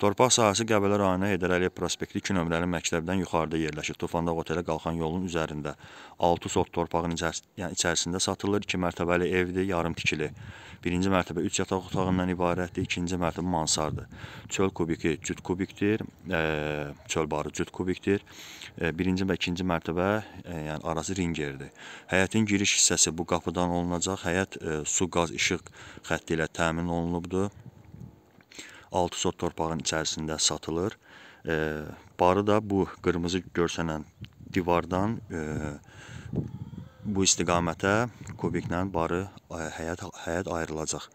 Torpaq sahəsi Qəbələ rayonu Heydər Əliyev prospekti 2 nömrəli məktəbdən yuxarıda yerləşir. Tufandağ otelə qalxan yolun üzərində 6 sot torpağın içəris yəni içərisində satılır. 2 mərtəbəli evdir, yarım tikili. Birinci mərtəbə 3 yataq otağından ibarətdir, ikinci mərtəbə mansardır. Çöl kubiki cüt kubikdir, e, çöl barı cüt kubikdir. E, birinci və ikinci mərtəbə e, yəni arası ringerdir. Həyətin giriş hissəsi bu qapıdan olunacaq. Həyət e, su, qaz, işıq xətti ilə təmin olunubdur. 6 sot torpağın içərisində satılır. E, barı da bu qırmızı görsənən divardan e, bu istiqamətə kubiklə barı həyət həyət ayrılacaq.